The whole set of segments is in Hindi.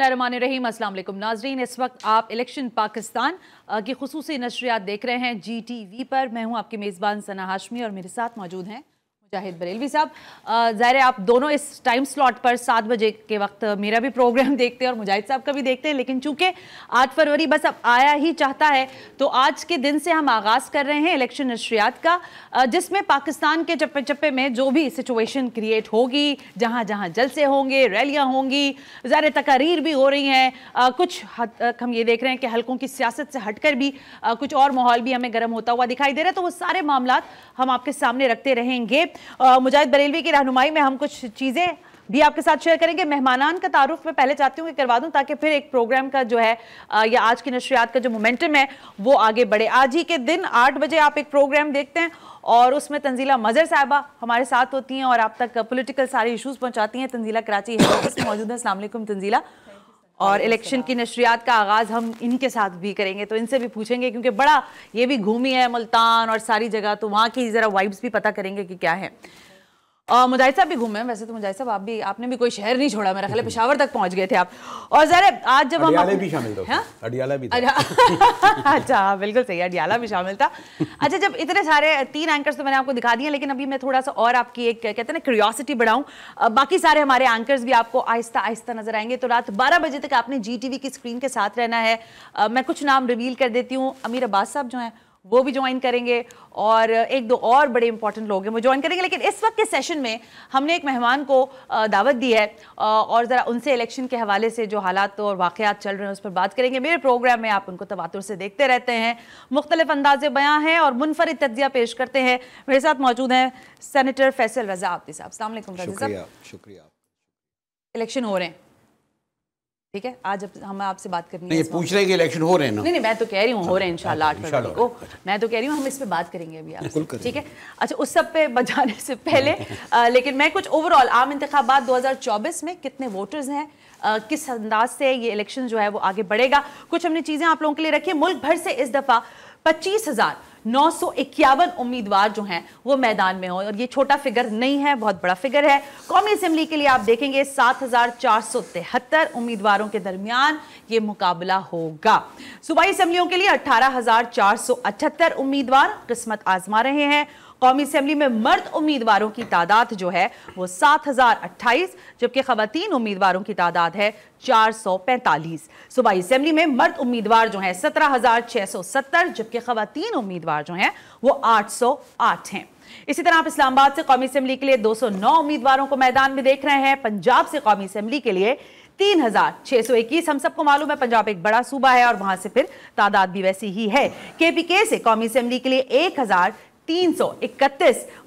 बिस्मिल्लाम असलम नाजरीन इस वक्त आप इलेक्शन पाकिस्तान की खसूस नशरियात देख रहे हैं जी टी वी पर मैं हूँ आपके मेज़बान सना हाशमी और मेरे साथ मौजूद हैं जाहिद बरेलवी साहब ज़ाहिर आप दोनों इस टाइम स्लॉट पर सात बजे के वक्त मेरा भी प्रोग्राम देखते हैं और मुजाहिद साहब का भी देखते हैं लेकिन चूंकि आठ फरवरी बस अब आया ही चाहता है तो आज के दिन से हम आगाज़ कर रहे हैं इलेक्शन नशरियात का जिसमें पाकिस्तान के चप्पे चप्पे में जो भी सिचुएशन क्रिएट होगी जहाँ जहाँ जलसे होंगे रैलियाँ होंगी ज़ाहिर तकारीर भी हो रही हैं कुछ हद तक हम ये देख रहे हैं कि हल्कों की सियासत से कर भी कुछ और माहौल भी हमें गर्म होता हुआ दिखाई दे रहा है तो वो सारे मामला हम आपके सामने रखते रहेंगे मुजाहिद बरेलवी की रहनुमाई में हम कुछ चीज़ें भी आपके साथ शेयर करेंगे मेहमानान का तारुफ मैं पहले चाहती हूँ कि करवा दूँ ताकि फिर एक प्रोग्राम का जो है या आज की नशरियात का जो मोमेंटम है वो आगे बढ़े आज ही के दिन आठ बजे आप एक प्रोग्राम देखते हैं और उसमें तंजीला मजर साहबा हमारे साथ होती हैं और आप तक पॉलिटिकल सारे इश्यूज पहुंचाती हैं तंजीला कराची हेड मौजूद है असलम तंजीला और इलेक्शन की नशरियात का आगाज़ हम इनके साथ भी करेंगे तो इनसे भी पूछेंगे क्योंकि बड़ा ये भी घूमी है मुल्तान और सारी जगह तो वहाँ की ज़रा वाइब्स भी पता करेंगे कि क्या है मुजाहिद साहब भी घूमे हैं वैसे तो मुजाहिद साहब आप भी आपने भी कोई शहर नहीं छोड़ा मेरा ख्याल पिशावर तक पहुंच गए थे आप और जरा आज जब हम भी शामिल था हाँ? अडियाला भी अच्छा, अच्छा हाँ बिल्कुल सही अडियाला भी शामिल था अच्छा जब इतने सारे तीन एंकर्स तो मैंने आपको दिखा दिए लेकिन अभी मैं थोड़ा सा और आपकी एक कहते हैं ना क्यूरियोसिटी बढ़ाऊँ बाकी सारे हमारे एंकर्स भी आपको आहिस्ता आहिस्ता नजर आएंगे तो रात बारह बजे तक आपने जी की स्क्रीन के साथ रहना है मैं कुछ नाम रिवील कर देती हूँ अमीर अब्बास साहब जो हैं वो भी ज्वाइन करेंगे और एक दो और बड़े इंपॉर्टेंट लोग हैं वो ज्वाइन करेंगे लेकिन इस वक्त के सेशन में हमने एक मेहमान को दावत दी है और ज़रा उनसे इलेक्शन के हवाले से जो हालात और वाकयात चल रहे हैं उस पर बात करेंगे मेरे प्रोग्राम में आप उनको तवातुर से देखते रहते हैं मुख्तलिफ अंदाज बयाँ हैं और मुनफरद तजिया पेश करते हैं मेरे साथ मौजूद हैं सैनिटर फैसल रजा आप्ती साहब अल्लाम शुक्रिया इलेक्शन हो रहे हैं ठीक है आज अब आपसे बात करनी नहीं, है पूछ रहे कि इलेक्शन हो रहे हैं ना नहीं नहीं मैं तो कह रही हूँ हो रहे हैं इंशाल्लाह हाँ, आठ फरवरी को मैं तो कह रही हूँ हम इस पे बात करेंगे अभी आप ठीक है अच्छा उस सब पे बजाने से पहले आ, लेकिन मैं कुछ ओवरऑल आम इंतबात 2024 में कितने वोटर्स हैं आ, किस अंदाज से ये इलेक्शन जो है वो आगे बढ़ेगा कुछ हमने चीज़ें आप लोगों के लिए रखी मुल्क भर से इस दफ़ा पच्चीस हज़ार नौ उम्मीदवार जो हैं वो मैदान में हो और ये छोटा फिगर नहीं है बहुत बड़ा फिगर है कौमी असम्बली के लिए आप देखेंगे सात उम्मीदवारों के दरमियान ये मुकाबला होगा सूबाई असम्बलियों के लिए अठारह उम्मीदवार किस्मत आजमा रहे हैं कौमी असम्बली में मर्द उम्मीदवारों की तादाद जो है वो सात हज़ार अट्ठाईस जबकि ख़वातीन उम्मीदवारों की तादाद है चार सौ पैंतालीस सूबाई असम्बली में मर्द उम्मीदवार जो हैं सत्रह हज़ार छः सौ सत्तर जबकि ख़वातीन उम्मीदवार जो हैं वो आठ सौ आठ हैं इसी तरह आप इस्लामाबाद से कौमी असम्बली के लिए दो सौ नौ उम्मीदवारों को मैदान में देख रहे हैं पंजाब से कौमी असम्बली के लिए तीन हजार छह सौ इक्कीस हम सबको मालूम है पंजाब एक बड़ा सूबा है और वहां से फिर तादाद भी वैसी ही है के पी के से कौमी असम्बली के लिए एक हजार तीन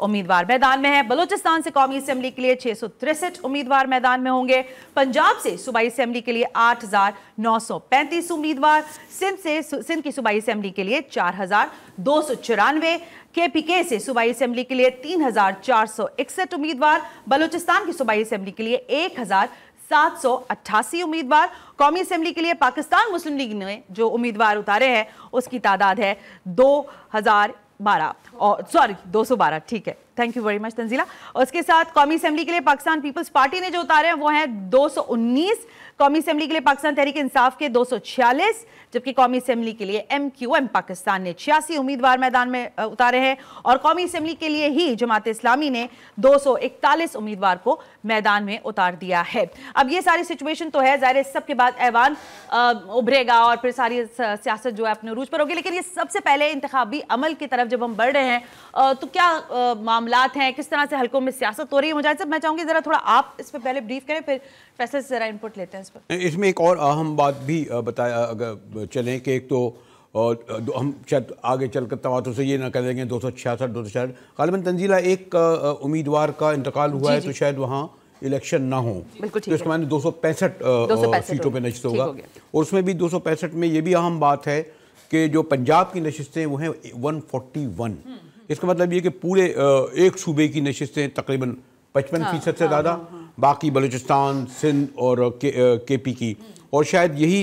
उम्मीदवार मैदान में है बलूचिस्तान से कौमी असेंबली के लिए छह उम्मीदवार मैदान में होंगे पंजाब से सूबाई असेंबली के लिए 8,935 उम्मीदवार सिंध से सिंध की सूबाई असेंबली के लिए चार हजार दो सौ चौरानवे के पी के से सूबाई असेंबली के लिए तीन हजार चार सौ इकसठ उम्मीदवार बलूचिस्तान की सूबाई असम्बली के लिए एक हजार सात सौ अट्ठासी उम्मीदवार कौमी असेंबली के लिए पाकिस्तान मुस्लिम लीग ने जो उम्मीदवार उतारे हैं उसकी तादाद है दो हजार बारह और सॉरी दो सौ बारह ठीक है thank you very much Tanzeela और साथ कौमी असेंबली के लिए पाकिस्तान पीपल्स पार्टी ने जो उतारे हैं वो हैं दो सौ उन्नीस कौमी असम्बली के लिए पाकिस्तान तहरीक इंसाफ के छियालीस जबकि कौमी असम्बली के लिए एम क्यू एम पाकिस्तान ने छियासी उम्मीदवार मैदान में उतारे हैं और कौमी असम्बली के लिए ही जमात इस्लामी ने इकतालीस उम्मीदवार को मैदान में उतार दिया है अब ये सारी सिचुएशन तो है जाहिर सब के बाद ऐवान उभरेगा और फिर सारी सियासत जो है अपने रूज पर होगी लेकिन ये सबसे पहले इंतबी अमल की तरफ जब हम बढ़ रहे हैं तो क्या मामला हैं किस तरह से हल्कों में सियासत हो रही है मुझे मैं चाहूँगी ज़रा थोड़ा आप इस पर पहले ब्रीफ करें फिर वैसे ज़रा इनपुट लेते हैं इस पर इसमें एक और अहम बात भी बताया अगर चलें कि एक तो और हम शायद आगे चल कर तवातु से ये ना देंगे दो सौ छियासठ दो सौ छियासठ गालिबा तंजीला एक उम्मीदवार का इंतकाल हुआ जी है जी। तो शायद वहाँ इलेक्शन ना हो तो इसका मैंने दो सौ पैंसठ सीटों पर नशस्त होगा और उसमें भी दो सौ पैंसठ में ये भी अहम बात है कि जो पंजाब की नशस्तें वो हैं वन फोर्टी वन इसका मतलब ये कि पूरे एक सूबे की नशस्तें तकरीबन पचपन हाँ, फीसद से हाँ, ज़्यादा हाँ, बाकी बलूचिस्तान सिंध और के, के पी की और शायद यही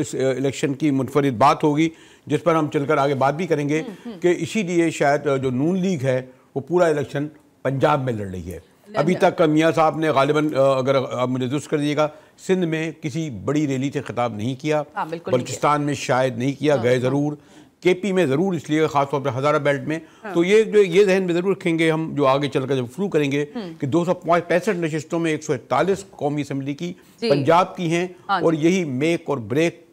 इस इलेक्शन की मुनफरद बात होगी जिस पर हम चलकर आगे बात भी करेंगे कि इसीलिए शायद जो नून लीग है वो पूरा इलेक्शन पंजाब में लड़ रही है अभी तक मियाँ साहब ने गालिबा अगर आप मुझे दुरुस्त कर दिएगा सिंध में किसी बड़ी रैली से खिताब नहीं किया हाँ, बलूचिस्तान में शायद नहीं किया हाँ, गए हाँ। ज़रूर के पी में ज़रूर इसलिए खासतौर पर हज़ारा बेल्ट में हाँ। तो ये जो ये जहन में ज़रूर रखेंगे हम जो आगे चलकर जब शुरू करेंगे हम्म। कि दो सौ पैंसठ नशस्तों में एक सौ इकतालीस कौमी असम्बली की पंजाब की हैं हाँ और यही मेक और ब्रेक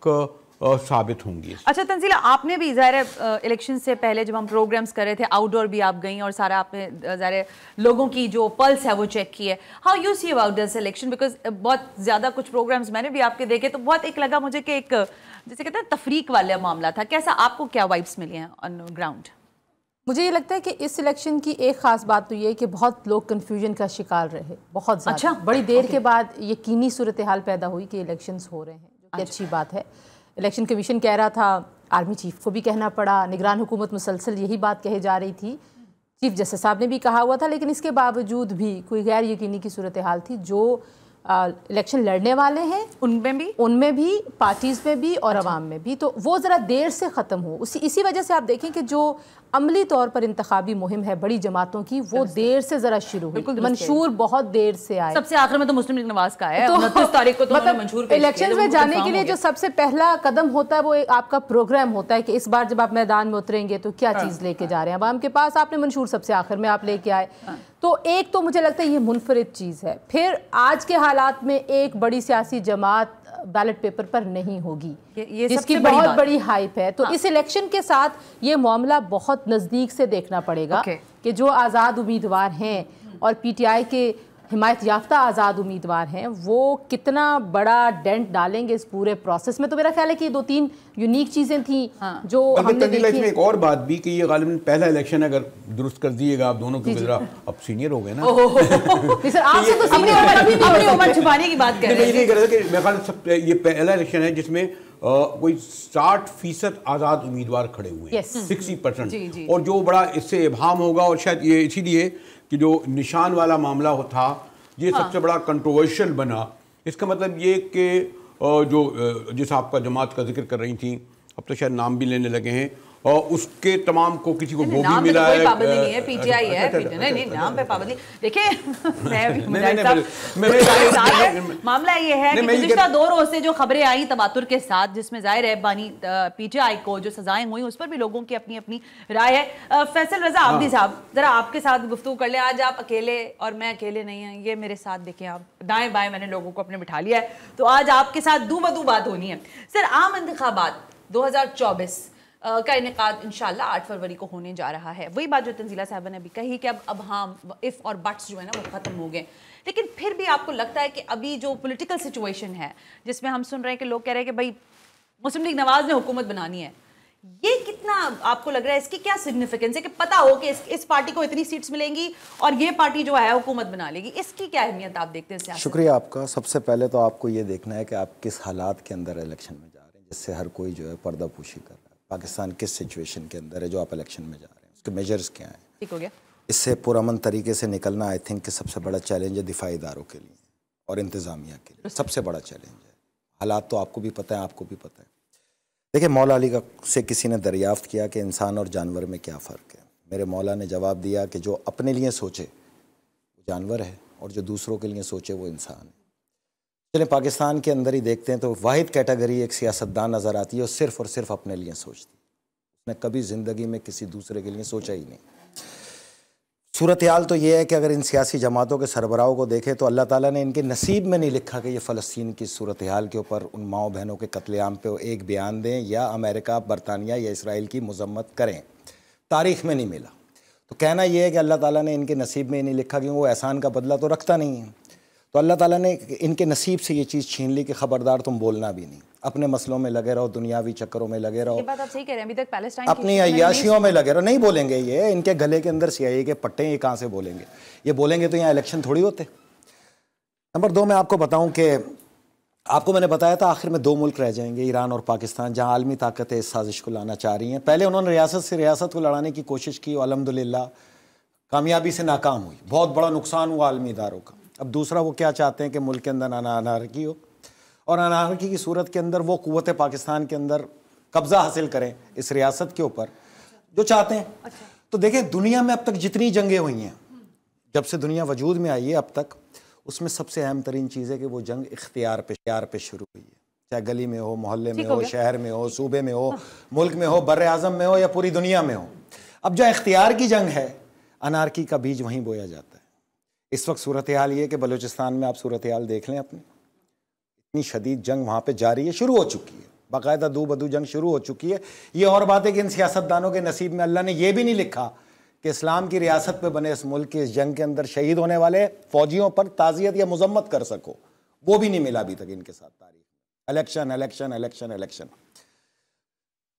साबित होंगी अच्छा तंजीला आपने भी ज़ाहिर इलेक्शन से पहले जब हम प्रोग्राम्स कर रहे थे आउटडोर भी आप गई और सारा आपने ज़ाहिर लोगों की जो पल्स है वो चेक की है how you see about this election because बहुत ज़्यादा कुछ प्रोग्राम्स मैंने भी आपके देखे तो बहुत एक लगा मुझे कि एक जैसे कहते हैं तफरीक वाला मामला था कैसा आपको क्या वाइब्स मिली हैं ऑन ग्राउंड मुझे ये लगता है कि इस इलेक्शन की एक ख़ास बात तो ये है कि बहुत लोग कन्फ्यूजन का शिकार रहे बहुत अच्छा बड़ी देर के बाद यकीनी सूरत हाल पैदा हुई कि इलेक्शन हो रहे हैं जो कि अच्छा। अच्छी बात है इलेक्शन कमीशन कह रहा था आर्मी चीफ को भी कहना पड़ा निगरान हुकूमत मुसलसल यही बात कही जा रही थी चीफ जस्टिस साहब ने भी कहा हुआ था लेकिन इसके बावजूद भी कोई गैर यकीनी की सूरत हाल थी जो इलेक्शन लड़ने वाले हैं उनमें भी उनमें भी पार्टीज़ में भी और अच्छा। आवाम में भी तो वो ज़रा देर से ख़त्म हो उसी इसी वजह से आप देखें कि जो अमली तौर पर इंतबी मुहिम है बड़ी जमातों की वो देर से ज़रा शुरू हुई मंशूर बहुत देर से आए सबसे आखिर में तो मुस्लिम लीग नवाज का आया तो, तारीख को तो मतलब मंशूर इलेक्शन में तो जाने के लिए जो सबसे पहला कदम होता है वो आपका प्रोग्राम होता है कि इस बार जब आप मैदान में उतरेंगे तो क्या हाँ, चीज़ लेके हाँ। जा रहे हैं आवाम के पास आपने मंशूर सबसे आखिर में आप लेके आए हाँ। तो एक तो मुझे लगता है ये मुनफरद चीज़ है फिर आज के हालात में एक बड़ी सियासी जमात बैलेट पेपर पर नहीं होगी ये, ये जिसकी बहुत बड़ी, बड़ी हाइप है तो हाँ। इस इलेक्शन के साथ ये मामला बहुत नज़दीक से देखना पड़ेगा कि जो आज़ाद उम्मीदवार हैं और पीटीआई के हिमायत याफ्ता आज़ाद उम्मीदवार हैं वो कितना बड़ा डेंट डालेंगे इस पूरे प्रोसेस में तो मेरा ख्याल है कि दो तीन यूनिक चीज़ें थी हाँ। जो हमने में एक और बात भी कि ये गालिबन पहला इलेक्शन अगर दुरुस्त कर दिएगा आप दोनों की गुजरा अब सीनियर हो गए ना सर आपसे तो छुपाने की बात कर ये पहला इलेक्शन है जिसमें कोई साठ फीसद आज़ाद उम्मीदवार खड़े हुए सिक्सटी परसेंट और जो बड़ा इससे इभाम होगा और शायद ये इसीलिए कि जो निशान वाला मामला था ये हाँ। सबसे बड़ा कंट्रोवर्शियल बना इसका मतलब ये कि जो जिस आपका जमात का जिक्र कर रही थी अब तो शायद नाम भी लेने लगे हैं और उसके तमाम को किसी को वो भी तो मिला है मामला ये है गुजश्ता दो रोज से जो खबरें आई तबातुर के साथ जिसमें जाहिर है बानी पीटीआई को जो सजाएं हुई उस पर भी लोगों की अपनी अपनी राय है फैसल रजा आबदी हाँ। साहब जरा आपके साथ गुफ्तु कर ले आज आप अकेले और मैं अकेले नहीं हैं ये मेरे साथ देखें आप दाएं बाएं मैंने लोगों को अपने बिठा लिया है तो आज आपके साथ दू बदू बात होनी है सर आम इंतबात 2024 का इनका इन आठ फरवरी को होने जा रहा है वही बात जो तंजीला साहबा ने अभी कही कि अब अब हाँ इफ़ और बट्स जो है ना वो ख़त्म हो गए लेकिन फिर भी आपको लगता है कि अभी जो पोलिटिकल सिचुएशन है जिसमें हम सुन रहे हैं कि लोग कह रहे हैं कि भाई मुस्लिम लीग नवाज़ ने हुकूमत बनानी है ये कितना आपको लग रहा है इसकी क्या सिग्निफिकेंस है कि पता हो कि इस, इस पार्टी को इतनी सीट्स मिलेंगी और ये पार्टी जो है हुकूमत बना लेगी इसकी क्या अहमियत आप देखते हैं शुक्रिया आपका सबसे पहले तो आपको ये देखना है कि आप किस हालात के अंदर इलेक्शन में जा रहे हैं जिससे हर कोई जो है पर्दापोशी कर पाकिस्तान किस सिचुएशन के अंदर है जो आप इलेक्शन में जा रहे हैं उसके मेजर्स क्या हैं ठीक हो गया इससे पुरमन तरीके से निकलना आई थिंक सबसे बड़ा चैलेंज है दिफाई इदारों के लिए और इंतज़ामिया के लिए सबसे बड़ा चैलेंज है हालात तो आपको भी पता है आपको भी पता है देखिए मौला अली का से किसी ने दरियाफ़्त किया कि इंसान और जानवर में क्या फ़र्क है मेरे मौला ने जवाब दिया कि जो अपने लिए सोचे वो जानवर है और जो दूसरों के लिए सोचे वो इंसान है चलें पाकिस्तान के अंदर ही देखते हैं तो वाहिद कैटेगरी एक सियासतदान नज़र आती है और सिर्फ और सिर्फ अपने लिए सोचती उसने कभी ज़िंदगी में किसी दूसरे के लिए सोचा ही नहीं सूरत हाल तो ये है कि अगर इन सियासी जमातों के सरबराहों को देखें तो अल्लाह ताला ने इनके नसीब में नहीं लिखा कि ये फ़लस्तीन की सूरत हाल के ऊपर उन माओ बहनों के कत्लेआम पर एक बयान दें या अमेरिका बरतानिया या इसराइल की मजम्मत करें तारीख में नहीं मिला तो कहना यह है कि अल्लाह ताला ने इनके नसीब में नहीं लिखा क्योंकि वो एहसान का बदला तो रखता नहीं है तो अल्लाह ताला ने इनके नसीब से ये चीज़ छीन ली कि ख़बरदार तुम बोलना भी नहीं अपने मसलों में लगे रहो दुनियावी चक्करों में लगे रहो बात आप सही कह रहे हैं अभी तक पैलेस्टाइन अपनी अयाशियों में लगे रहो नहीं बोलेंगे ये इनके गले के अंदर सियाई के पट्टे ये कहाँ से बोलेंगे ये बोलेंगे तो यहाँ इलेक्शन थोड़ी होते नंबर दो मैं आपको बताऊँ कि आपको मैंने बताया था आखिर में दो मुल्क रह जाएंगे ईरान और पाकिस्तान जहाँ आलमी ताकतें इस साजिश को लाना चाह रही हैं पहले उन्होंने रियासत से रियासत को लड़ाने की कोशिश की और अलहमदिल्ला कामयाबी से नाकाम हुई बहुत बड़ा नुकसान हुआ आलमी इदारों का अब दूसरा वो क्या चाहते हैं कि मुल्क के अंदर अना अनारकी हो और अनारकी की सूरत के अंदर वो क़वत पाकिस्तान के अंदर कब्ज़ा हासिल करें इस रियासत के ऊपर जो चाहते हैं अच्छा। तो देखें दुनिया में अब तक जितनी जंगें हुई हैं जब से दुनिया वजूद में आई है अब तक उसमें सबसे अहम तरीन चीज़ है कि वो जंग इख्तियार पे पे शुरू हुई है चाहे गली में हो मोहल्ले में हो, शहर में हो सूबे में हो हाँ। मुल्क में हो बर अज़म में हो या पूरी दुनिया में हो अब जो इख्तियार की जंग है अनारकी का बीज वहीं बोया जाता है इस वक्त सूरत हाल ये कि बलूचिस्तान में आप सूरत हाल देख लें अपनी इतनी शदीद जंग वहाँ पर जारी है शुरू हो चुकी है बाकायदा दो बदू जंग शुरू हो चुकी है ये और बात है कि इन सियासतदानों के नसीब में अल्लाह ने यह भी नहीं लिखा कि इस्लाम की रियासत पर बने इस मुल्क की इस जंग के अंदर शहीद होने वाले फौजियों पर ताज़ियत या मजम्मत कर सको वो भी नहीं मिला अभी तक इनके साथ तारीख election election election election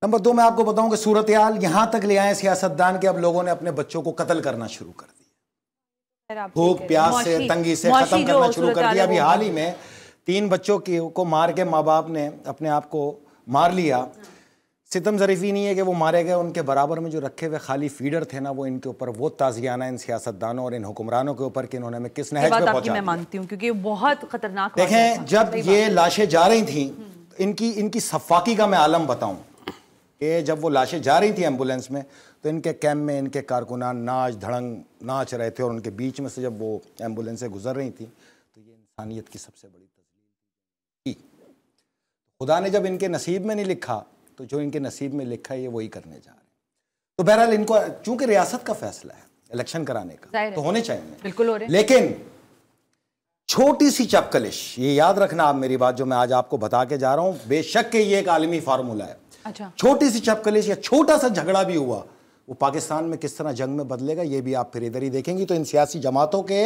number दो मैं आपको बताऊं कि सूरत हाल यहाँ तक ले आए सियासतदान के अब लोगों ने अपने बच्चों को कत्ल करना शुरू कर दिया भूख प्यास से तंगी से खत्म करना शुरू कर दिया अभी हाल ही में तीन बच्चों की को मार के माँ बाप ने अपने आप को मार लिया सितम जरीफी नहीं है कि वो मारे गए उनके बराबर में जो रखे हुए खाली फीडर थे ना वो इनके ऊपर वो ताजियाना इन सियासतदानों और इन हुक्मरानों के ऊपर कि इन्होंने किस नहज पे पहुंचा मैं मानती हूँ क्योंकि बहुत खतरनाक देखें जब ये लाशें जा रही थी इनकी इनकी सफाकी का मैं आलम बताऊँ कि जब वो लाशें जा रही थी एम्बुलेंस में तो इनके कैम्प में इनके कारकुनान नाच धड़ंग नाच रहे थे और उनके बीच में से जब वो एम्बुलेंसें गुजर रही थी तो ये इंसानियत की सबसे बड़ी तस्वीर थी खुदा ने जब इनके नसीब में नहीं लिखा तो जो इनके नसीब में लिखा है ये वही करने जा रहे हैं तो बहरहाल इनको चूंकि रियासत का फैसला है इलेक्शन कराने का तो होने चाहिए बिल्कुल हो रहे लेकिन छोटी सी चपकलिश ये याद रखना आप मेरी बात जो मैं आज आपको बता के जा रहा हूँ बेशक के ये एक आलमी फार्मूला है अच्छा छोटी सी चपकलेश या छोटा सा झगड़ा भी हुआ वो पाकिस्तान में किस तरह जंग में बदलेगा ये भी आप फिर इधर ही देखेंगी तो इन सियासी जमातों के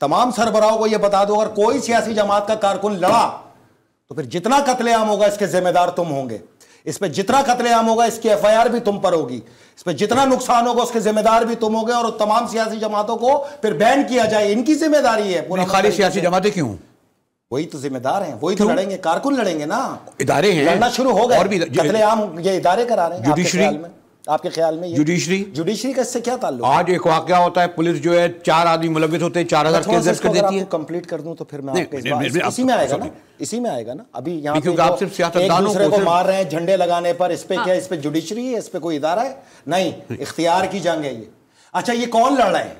तमाम सरबराहों को ये बता दो अगर कोई सियासी जमात का कारकुन लड़ा तो फिर जितना कतलेआम होगा इसके जिम्मेदार तुम होंगे इस पर जितना कतलेआम होगा इसकी आर भी तुम पर होगी इस पर जितना नुकसान होगा उसके जिम्मेदार भी तुम होगे और तमाम सियासी जमातों को फिर बैन किया जाए इनकी जिम्मेदारी है पूरी खाली सियासी जमातें क्यों वही तो जिम्मेदार हैं वही तो लड़ेंगे कारकुन लड़ेंगे ना इदारे हैं लड़ना शुरू हो गए और भी ये इदारे करा रहे हैं जुडिशरी आपके ख्याल में जुडिशरी जुडिशरी का इससे क्या ताल्लुक आज एक वाक्य होता है पुलिस जो है चार आदमी मुलविस होते हैं चार हजार केस कर देती है कंप्लीट कर दूं तो फिर मैं इसी में आएगा ना इसी में आएगा ना अभी यहाँ क्योंकि आप सिर्फ सियासतदानों दूसरे को मार रहे हैं झंडे लगाने पर इस पे हाँ। क्या इस पे जुडिशरी है इस पे कोई इदारा है नहीं इख्तियार की जंग है ये अच्छा ये कौन लड़ रहे हैं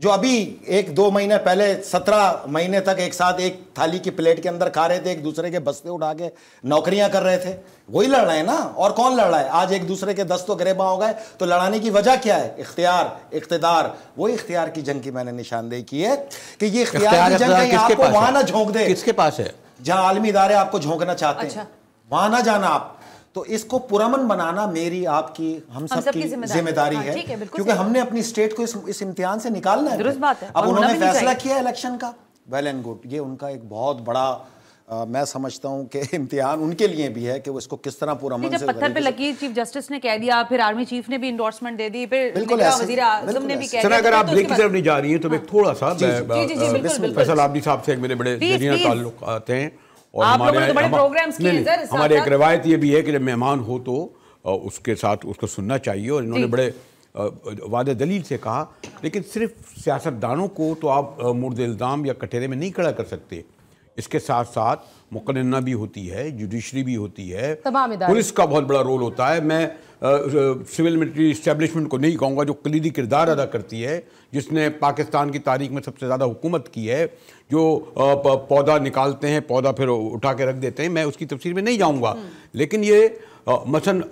जो अभी एक दो महीने पहले सत्रह महीने तक एक साथ एक थाली की प्लेट के अंदर खा रहे थे एक दूसरे के बस्ते उठा के नौकरियां कर रहे थे वही लड़ रहे हैं ना और कौन लड़ रहा है आज एक दूसरे के दस तो गरेबा हो गए तो लड़ाने की वजह क्या है इख्तियार इकतदार वही इख्तियार की जंग की मैंने निशानदेही की है कि ये इख्तियार की जंग आपको वहां ना झोंक दे किसके पास है जहां आलमी इदारे आपको झोंकना चाहते हैं अच्छा। वहां ना जाना आप तो इसको पुरमन बनाना मेरी आपकी हम सब, हम सब की जिम्मेदारी है, हाँ, है क्योंकि हमने अपनी स्टेट को इस, इस इम्तिहान से निकालना है बात है अब उन्होंने फैसला किया इलेक्शन का वेल एंड गुड ये उनका एक बहुत बड़ा आ, मैं समझता हूँ कि इम्तिहान उनके लिए भी है कि वो इसको किस तरह पूरा मन से पत्थर पे लगी चीफ जस्टिस ने कह दिया फिर आर्मी चीफ ने भी इंडोर्समेंट दे दी फिर बिल्कुल ने भी कह अगर तो आप ब्रेक की तरफ नहीं जा रही है तो मैं हाँ। थोड़ा सा फैसल आबदी साहब से मेरे बड़े ताल्लुक आते हैं और हमारे तो प्रोग्राम्स नहीं, नहीं, हमारे एक रिवायत ये भी है कि जब मेहमान हो तो उसके साथ उसको सुनना चाहिए और इन्होंने बड़े वाद दलील से कहा लेकिन सिर्फ सियासतदानों को तो आप मुर्द इल्ज़ाम या कठेरे में नहीं खड़ा कर सकते इसके साथ साथ मुकन्ना भी होती है जुडिशरी भी होती है पुलिस का बहुत बड़ा रोल होता है मैं सिविल मिलिट्री इस्टेब्लिशमेंट को नहीं कहूँगा जो कलीदी किरदार अदा करती है जिसने पाकिस्तान की तारीख में सबसे ज़्यादा हुकूमत की है जो पौधा निकालते हैं पौधा फिर उठा के रख देते हैं मैं उसकी तफसीर में नहीं जाऊँगा हम्म। लेकिन ये मसन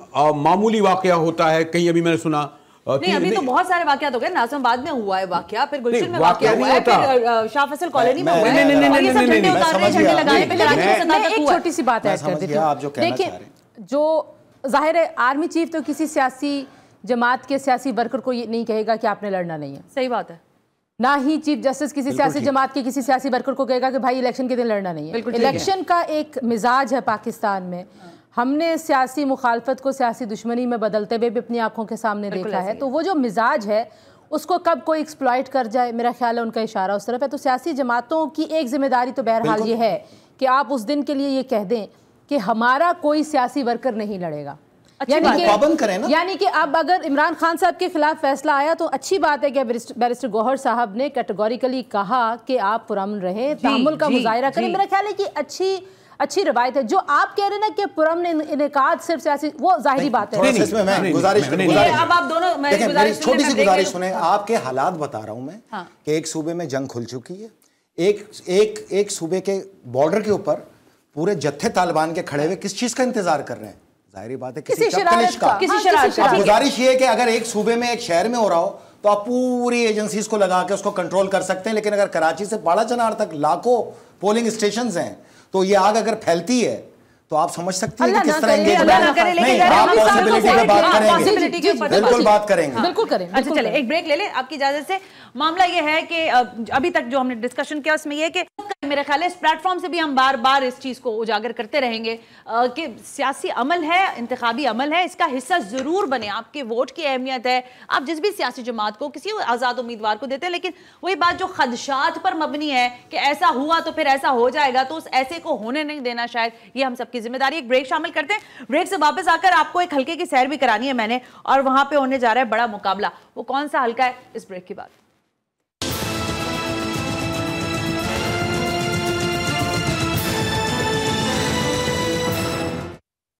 मामूली वाक़ होता है कहीं अभी मैंने सुना नहीं अभी तो बहुत सारे हो गए में हुआ है फिर गुलशन में हुआ है फिर शाह फैसल कॉलोनी में हुआ है नहीं नहीं नहीं नहीं झंडे एक छोटी सी बात कर देती देखिए जो जाहिर है आर्मी चीफ तो किसी सियासी जमात के सियासी वर्कर को ये नहीं कहेगा कि आपने लड़ना नहीं है सही बात है ना ही चीफ जस्टिस किसी सियासी जमात के किसी सियासी वर्कर को कहेगा कि भाई इलेक्शन के दिन लड़ना नहीं है इलेक्शन का एक मिजाज है पाकिस्तान में हमने सियासी मुखालफत को सियासी दुश्मनी में बदलते हुए भी अपनी आंखों के सामने देखा है तो वो जो मिजाज है उसको कब कोई एक्सप्लॉयट कर जाए मेरा ख्याल है उनका इशारा उस तरफ है तो सियासी जमातों की एक जिम्मेदारी तो बहरहाल ये है कि आप उस दिन के लिए ये कह दें कि हमारा कोई सियासी वर्कर नहीं लड़ेगा यानी कि अब अगर इमरान खान साहब के खिलाफ फैसला आया तो अच्छी बात है कि बैरिस्टर गौहर साहब ने कैटेगोरिकली कहा कि आप पुरान रहे तामुल का मुजाहरा करें मेरा ख्याल है कि अच्छी अच्छी रिवायत है जो आप कह रहे ना कि पुरम ने इनका सिर्फ सियासी वो जाहिरी बात है छोटी सी गुजारिश सुने आपके हालात बता रहा हूँ मैं हाँ। एक सूबे में जंग खुल चुकी है एक एक एक सूबे के बॉर्डर के ऊपर पूरे जत्थे तालिबान के खड़े हुए किस चीज का इंतजार कर रहे हैं जाहिर बात है किसी, किसी का, का किसी हाँ, शरारत का गुजारिश ये है कि अगर एक सूबे में एक शहर में हो रहा हो तो आप पूरी एजेंसीज को लगा के उसको कंट्रोल कर सकते हैं लेकिन अगर कराची से बाड़ा चनार तक लाखों पोलिंग स्टेशन हैं तो ये आग अगर फैलती है तो आप समझ सकती हैं कि किस तरह एंगेज बिल्कुल बात करेंगे हाँ। बिल्कुल करेंगे अच्छा चले एक ब्रेक ले ले आपकी इजाजत से मामला ये है कि अभी तक जो हमने डिस्कशन किया उसमें ये कि मेरे ख्याल है इस प्लेटफॉर्म से भी हम बार बार इस चीज़ को उजागर करते रहेंगे कि सियासी अमल है इंतबी अमल है इसका हिस्सा ज़रूर बने आपके वोट की अहमियत है आप जिस भी सियासी जमात को किसी आज़ाद उम्मीदवार को देते हैं लेकिन वही बात जो खदशात पर मबनी है कि ऐसा हुआ तो फिर ऐसा हो जाएगा तो उस ऐसे को होने नहीं देना शायद ये हम सबकी जिम्मेदारी एक ब्रेक शामिल करते हैं ब्रेक से वापस आकर आपको एक हल्के की सैर भी करानी है मैंने और वहां पे होने जा रहा है बड़ा मुकाबला वो कौन सा हल्का है इस ब्रेक की बात